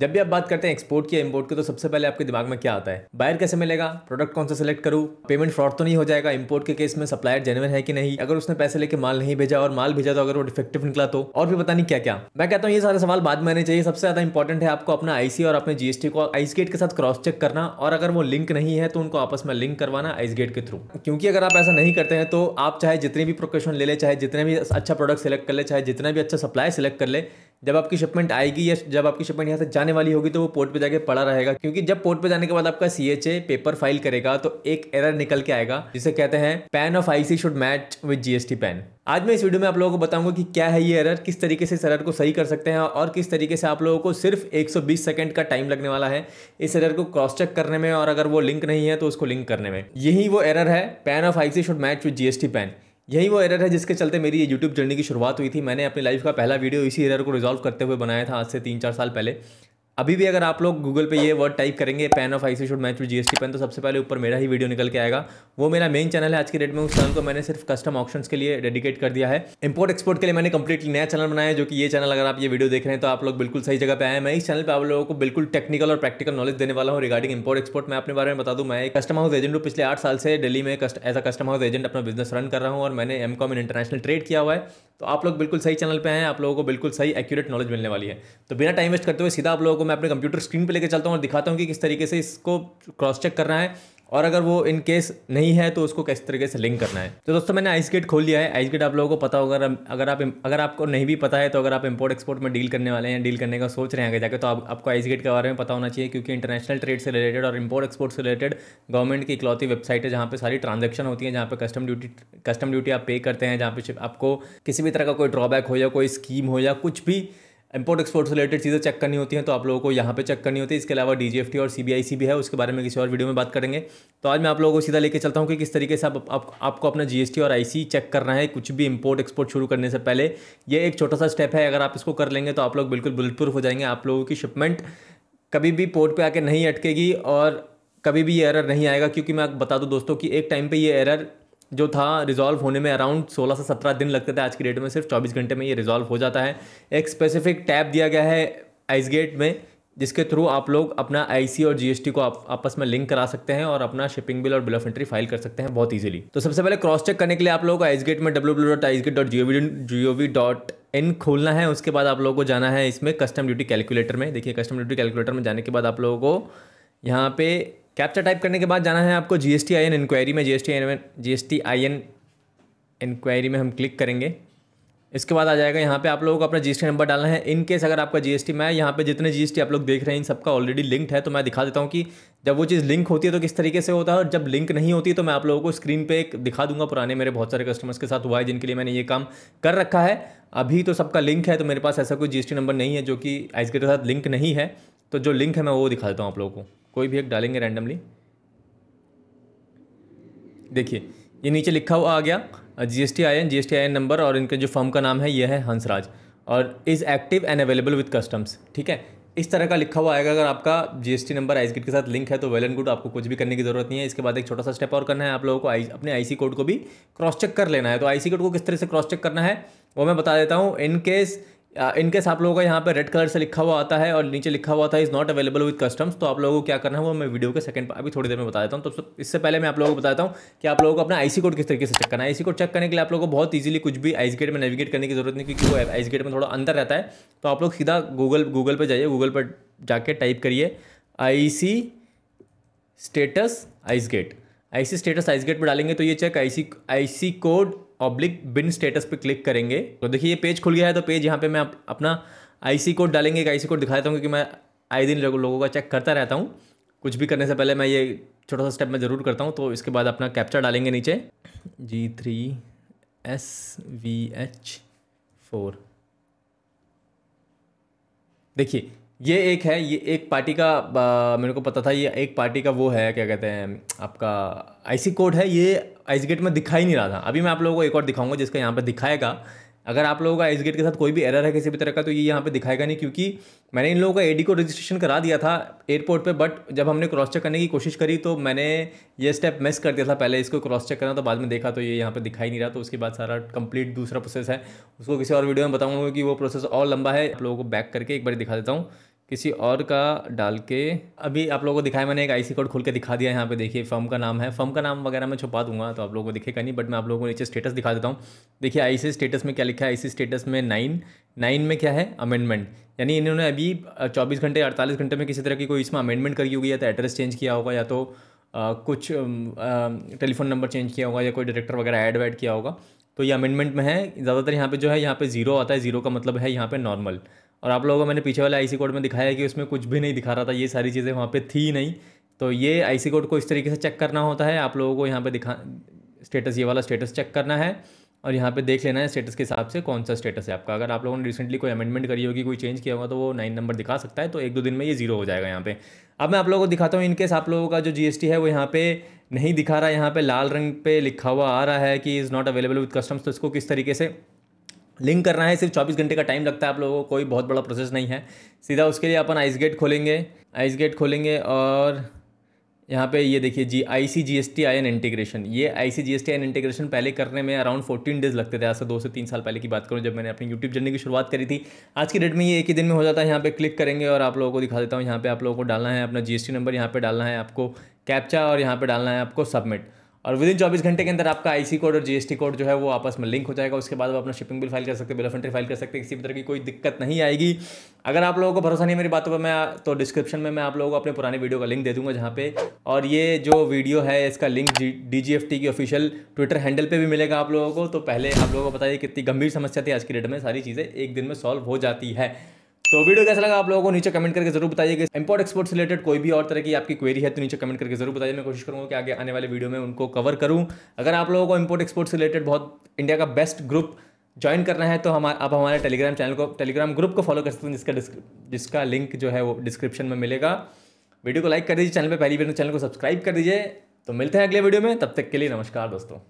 जब भी आप बात करते हैं एक्सपोर्ट की या इम्पोर्ट की तो सबसे पहले आपके दिमाग में क्या आता है बायर कैसे मिलेगा प्रोडक्ट कौन सा सेलेक्ट करूँ पेमेंट फ्रॉड तो नहीं हो जाएगा इम्पोर्ट के केस में सप्लायर जेनवन है कि नहीं अगर उसने पैसे लेके माल नहीं भेजा और माल भेजा तो अगर वो डिफेक्टिव निकला तो और भी पता नहीं क्या क्या मैं कहता हूँ ये सारे सवाल बाद में आने चाहिए सबसे ज्यादा इंपॉर्टेंट है आपको अपना आईसी और अपने जीएसटी को आइस गेट के साथ क्रॉस चेक करना और अगर वो लिंक नहीं है तो उनको आपस में लिंक करवाना आइस गेट के थ्रू क्योंकि अगर आप ऐसा नहीं करते हैं तो आप चाहे जितने भी प्रोकेशन ले ले चाहे जितने भी अच्छा प्रोडक्ट सेलेक्ट कर ले चाहे जितना भी अच्छा सप्लाई सेलेक्ट कर ले जब आपकी शिपमेंट आएगी या जब आपकी शिपमेंट यहाँ से जाने वाली होगी तो वो पोर्ट पे जाके पड़ा रहेगा क्योंकि जब पोर्ट पे जाने के बाद आपका C H A paper file करेगा तो एक एरर निकल के आएगा जिसे कहते हैं PAN of IEC should match with GST PAN आज मैं इस वीडियो में आप लोगों को बताऊंगा कि क्या है ये एरर किस तरीके से इस एरर को सही कर सकते हैं और किस तरीके से आप लोगों को सिर्फ 120 सेकंड का टाइम लगने वाला है इस एरर को क्रॉस चेक करने में और अगर वो लिंक नहीं है तो उसको लिंक करने में यही वो एरर है PAN of IEC should match with GST PAN यही वो एरर है जिसके चलते मेरी ये यूट्यूब जर्नी की शुरुआत हुई थी मैंने अपनी लाइफ का पहला वीडियो इसी एरर को रिजॉल्व करते हुए बनाया था आज से तीन चार साल पहले अभी भी अगर आप लोग गूगल पे ये वर्ड टाइप करेंगे PAN of IEC should match with GST PAN तो सबसे पहले ऊपर मेरा ही वीडियो निकल के आएगा वो मेरा मेन चैनल है आज के डेट में उस चैनल को मैंने सिर्फ कस्टम ऑप्शन के लिए डेडिकेट कर दिया है इंपोर्ट एक्सपोर्ट के लिए मैंने कंप्लीटली नया चैनल बनाया जो कि ये चैनल अगर आप ये वीडियो देख रहे हैं तो आप लोग बिल्कुल सही जगह पर आए मैं इस चैनल पर आप लोगों को बिल्कुल टेक्निकल और प्रैक्टिकल नॉलेज देने वाला हूँ रिगार्डिंग इंपोर्ट एक्सपोर्ट मैं अपने बारे में बता दूँ मैं कस्टम हाउस एजेंट हूँ पिछले आठ साल से डेली में as a custom house agent अपना बिजनेस रन कर रहा हूँ और मैंने एम कॉम इंटरनेशनल ट्रेड किया हुआ है तो आप लोग बिल्कुल सही चैनल पर हैं आप लोगों को बिल्कुल सही एक्यूरेट नॉलेज मिलने वाली है तो बिना टाइम वेस्ट करते हुए सीधा आप लोगों को मैं अपने कंप्यूटर स्क्रीन पे लेके चलता हूँ और दिखाता हूँ कि किस तरीके से इसको क्रॉस चेक करना है और अगर वो इन केस नहीं है तो उसको किस तरीके से लिंक करना है तो दोस्तों मैंने आइस गेट खोल लिया है आइस गेट आप लोगों को पता होगा अगर आप अगर आपको नहीं भी पता है तो अगर आप इंपोर्ट एक्सपोर्ट में डील करने वाले हैं डील करने का सोच रहे हैं आगे जाकर तो आप, आपको आइस गेट के बारे में पता होना चाहिए क्योंकि इंटरनेशनल ट्रेड से रिलेटेड और इम्पोर्ट एक्सपोर्ट से रिलेटेड गवर्नमेंट की इकलौती वेबसाइट है जहाँ पर सारी ट्रांजेक्शन होती है जहाँ पर कस्टम ड्यूटी कस्टम ड्यूटी आप पे करते हैं जहाँ पे आपको किसी भी तरह का कोई ड्रॉबैक हो या कोई स्कीम हो या कुछ भी इंपोर्ट एक्सपोर्ट रिलेटेड चीज़ें चेक करनी होती हैं तो आप लोगों को यहाँ पे चेक करनी होती है इसके अलावा डी और सी भी है उसके बारे में किसी और वीडियो में बात करेंगे तो आज मैं आप लोगों को सीधा लेके चलता हूँ कि किस तरीके से आप, आप, आपको अपना जी और आई चेक करना है कुछ भी इम्पोर्ट एक्सपोर्ट शुरू करने से पहले ये एक छोटा सा स्टेप है अगर आप इसको कर लेंगे तो आप लोग बिल्कुल बुलेट प्रूफ हो जाएंगे आप लोगों की शिपमेंट कभी भी पोर्ट पर आकर नहीं अटकेगी और कभी भी ये एरर नहीं आएगा क्योंकि मैं बता दूँ दोस्तों की एक टाइम पर ये एरर जो था रिजॉल्व होने में अराउंड 16 से 17 दिन लगते थे आज की डेट में सिर्फ 24 घंटे में ये रिजॉल्व हो जाता है एक स्पेसिफिक टैब दिया गया है आइस गेट में जिसके थ्रू आप लोग अपना आईसी और जीएसटी को आप आपस में लिंक करा सकते हैं और अपना शिपिंग बिल और बिल ऑफ एंट्री फाइल कर सकते हैं बहुत इजीली तो सबसे पहले क्रॉस चेक करने के लिए आप लोगों को गेट में W W dot gate dot G O V G O V dot in खोलना है उसके बाद आप लोगों को जाना है इसमें कस्टम ड्यूटी कैलकुलेटर में देखिए कस्टम ड्यूटी कैलकुलेटर में जाने के बाद आप लोगों को यहाँ पे कैप्चा टाइप करने के बाद जाना है आपको G S T I N enquiry में G S T I N G S T I N enquiry में हम क्लिक करेंगे इसके बाद आ जाएगा यहाँ पे आप लोगों को अपना जी एस टी नंबर डालना है इन केस अगर आपका जी एस टी मैं यहाँ पे जितने जी एस टी आप लोग देख रहे हैं इन सबका ऑलरेडी लिंक है तो मैं दिखा देता हूँ कि जब वो चीज़ लिंक होती है तो किस तरीके से होता है और जब लिंक नहीं होती तो मैं आप लोगों को स्क्रीन पर एक दिखा दूंगा पुराने मेरे बहुत सारे कस्टमर्स के साथ हुआ है जिनके लिए मैंने ये काम कर रखा है अभी तो सबका लिंक है तो मेरे पास ऐसा कोई जी नंबर नहीं है जो कि आइस के साथ लिंक नहीं है तो जो लिंक है मैं वो दिखा देता हूँ आप लोगों को कोई भी एक डालेंगे रैंडमली देखिए ये नीचे लिखा हुआ आ गया G S T I N I N number और इनके जो फॉर्म का नाम है यह है हंसराज और is active and available with customs ठीक है इस तरह का लिखा हुआ आएगा अगर आपका जीएसटी नंबर आइसगिट के साथ लिंक है तो वेल एंड गुड आपको कुछ भी करने की जरूरत नहीं है इसके बाद एक छोटा सा स्टेप और करना है आप लोगों को आई अपने आईसी कोड को भी क्रॉस चेक कर लेना है तो आईसी कोड को किस तरह से क्रॉस चेक करना है वो मैं बता देता हूँ इनकेस इनकेस आप लोगों का यहाँ पे रेड कलर से लिखा हुआ आता है और नीचे लिखा हुआ था is not available with customs तो आप लोगों को क्या करना है वो मैं वीडियो के सेकंड अभी थोड़ी देर में बता देता हूँ तो इससे पहले मैं आप लोगों को बताता हूँ कि आप लोगों को अपना आईसी कोड किस तरीके से चेक करना है आईसी कोड चेक करने के लिए आप लोगों को बहुत ईजिली कुछ भी आइस गेट में नेविगेट करने की जरूरत नहीं क्योंकि वो आइस गेट में थोड़ा अंदर रहता है तो आप लोग सीधा गूगल गूगल पर जाइए गूगल पर जाके टाइप करिए I status ICEGATE I status ICEGATE पर डालेंगे तो ये check I IEC code oblique BIN status पे क्लिक करेंगे तो देखिए ये पेज खुल गया है तो पेज यहाँ पे मैं अप, अपना आईसी कोड डालेंगे एक आईसी कोड दिखा देता हूँ क्योंकि मैं आए दिन लोगों का चेक करता रहता हूँ कुछ भी करने से पहले मैं ये छोटा सा स्टेप मैं ज़रूर करता हूँ तो इसके बाद अपना कैप्चर डालेंगे नीचे G three S V H four देखिए ये एक है ये एक पार्टी का मेरे को पता था ये एक पार्टी का वो है क्या कहते हैं आपका आईसी कोड है ये आइस गेट में दिखा ही नहीं रहा था अभी मैं आप लोगों को एक और दिखाऊंगा जिसका यहाँ पर दिखाएगा अगर आप लोगों का आइस गेट के साथ कोई भी एरर है किसी भी तरह का तो ये यहाँ पे दिखाएगा नहीं क्योंकि मैंने इन लोगों का एडी को रजिस्ट्रेशन करा दिया था एयरपोर्ट पे बट जब हमने क्रॉस चेक करने की कोशिश करी तो मैंने ये स्टेप मिस कर दिया था पहले इसको क्रॉस चेक करना तो बाद में देखा तो ये यहाँ पर दिखाई नहीं रहा तो उसके बाद सारा कंप्लीट दूसरा प्रोसेस है उसको किसी और वीडियो में बताऊँगा कि वो प्रोसेस और लंबा है आप लोगों को बैक करके एक बार दिखा देता हूँ किसी और का डाल के अभी आप लोगों को दिखाया मैंने एक आईसी कोड खोल के दिखा दिया यहाँ पे देखिए फर्म का नाम है फर्म का नाम वगैरह मैं छुपा दूंगा तो आप लोगों को दिखेगा नहीं बट मैं आप लोगों को नीचे स्टेटस दिखा देता हूँ देखिए आईसी स्टेटस में क्या लिखा है आईसी स्टेटस में नाइन नाइन में क्या है अमेंडमेंट यानी इन्होंने अभी चौबीस घंटे अड़तालीस घंटे में किसी तरह की कोई इसमें अमेंडमेंट करी होगी या तो एड्रेस चेंज किया होगा या तो आ, कुछ टेलीफोन नंबर चेंज किया होगा या कोई डायरेक्टर वगैरह ऐड वैड किया होगा तो ये अमेंडमेंट में है ज़्यादातर यहाँ पे जो है यहाँ पे जीरो आता है जीरो का मतलब है यहाँ पे नॉर्मल और आप लोगों को मैंने पीछे वाले आईसी कोड में दिखाया कि उसमें कुछ भी नहीं दिखा रहा था ये सारी चीज़ें वहाँ पे थी नहीं तो ये आईसी कोड को इस तरीके से चेक करना होता है आप लोगों को यहाँ पे दिखा स्टेटस ये वाला स्टेटस चेक करना है और यहाँ पे देख लेना है स्टेटस के हिसाब से कौन सा स्टेटस है आपका अगर आप लोगों ने रिसेंटली कोई अमेंडमेंट करी होगी कोई चेंज किया होगा तो वो नाइन नंबर दिखा सकता है तो एक दो दिन में ये जीरो हो जाएगा यहाँ पे अब मैं आप लोगों को दिखाता हूँ इनकेस आप लोगों का जो जीएसटी है वो यहाँ पे नहीं दिखा रहा है यहाँ पे लाल रंग पे लिखा हुआ आ रहा है कि is not available with customs तो इसको किस तरीके से लिंक करना है सिर्फ 24 घंटे का टाइम लगता है आप लोगों को कोई बहुत बड़ा प्रोसेस नहीं है सीधा उसके लिए अपन आइस गेट खोलेंगे आइस गेट खोलेंगे और यहाँ पे ये देखिए G I C G S T I N integration ये I C G S T I N integration पहले करने में अराउंड फोर्टीन डेज लगते थे आज से दो से तीन साल पहले की बात करूँ जब मैंने अपनी यूट्यूब जर्नी की शुरुआत करी थी आज की डेट में ये एक ही दिन में हो जाता है यहाँ पे क्लिक करेंगे और आप लोगों को दिखा देता हूँ यहाँ पे आप लोगों को डालना है अपना जी एस टी नंबर यहाँ पर डालना है आपको कैप्चा और यहाँ पर डालना है आपको सबमिट और विद इन चौबीस घंटे के अंदर आपका आईसी कोड और जीएसटी कोड जो है वो आपस में लिंक हो जाएगा उसके बाद आप अपना शिपिंग बिल फाइल कर सकते हैं बिल ऑफ एंट्री फाइल कर सकते हैं किसी भी तरह की कोई दिक्कत नहीं आएगी अगर आप लोगों को भरोसा नहीं मेरी बातों पर मैं तो डिस्क्रिप्शन में मैं आप लोगों को अपने पुराने वीडियो का लिंक दे दूंगा जहाँ पे और ये जो वीडियो है इसका लिंक डी जी की ऑफिशियल ट्विटर हैंडल पर भी मिलेगा आप लोगों को तो पहले आप लोगों को बताइए कितनी गंभीर समस्या थी आज की डेट में सारी चीज़ें एक दिन में सॉल्व हो जाती है तो वीडियो कैसा लगा आप लोगों को नीचे कमेंट करके जरूर बताइएगा इंपोर्ट एक्सपोर्ट से रिलेटेड कोई भी और तरह की आपकी क्वेरी है तो नीचे कमेंट करके जरूर बताइए मैं कोशिश करूँगा कि आगे आने वाले वीडियो में उनको कवर करूँ अगर आप लोगों को इंपोर्ट एक्सपोर्ट से रिलेटेड बहुत इंडिया का बेस्ट ग्रुप ज्वाइन करना है तो हम आप हमारे टेलीग्राम चैनल को टेलीग्राम ग्रुप को फॉलो कर सकते हैं जिसका जिसका लिंक जो है वो डिस्क्रिप्शन में मिलेगा वीडियो को लाइक कर दीजिए चैनल पर पहली बार चैनल तो को सब्सक्राइब कर दीजिए तो मिलते हैं अगले वीडियो में तब तक के लिए नमस्कार दोस्तों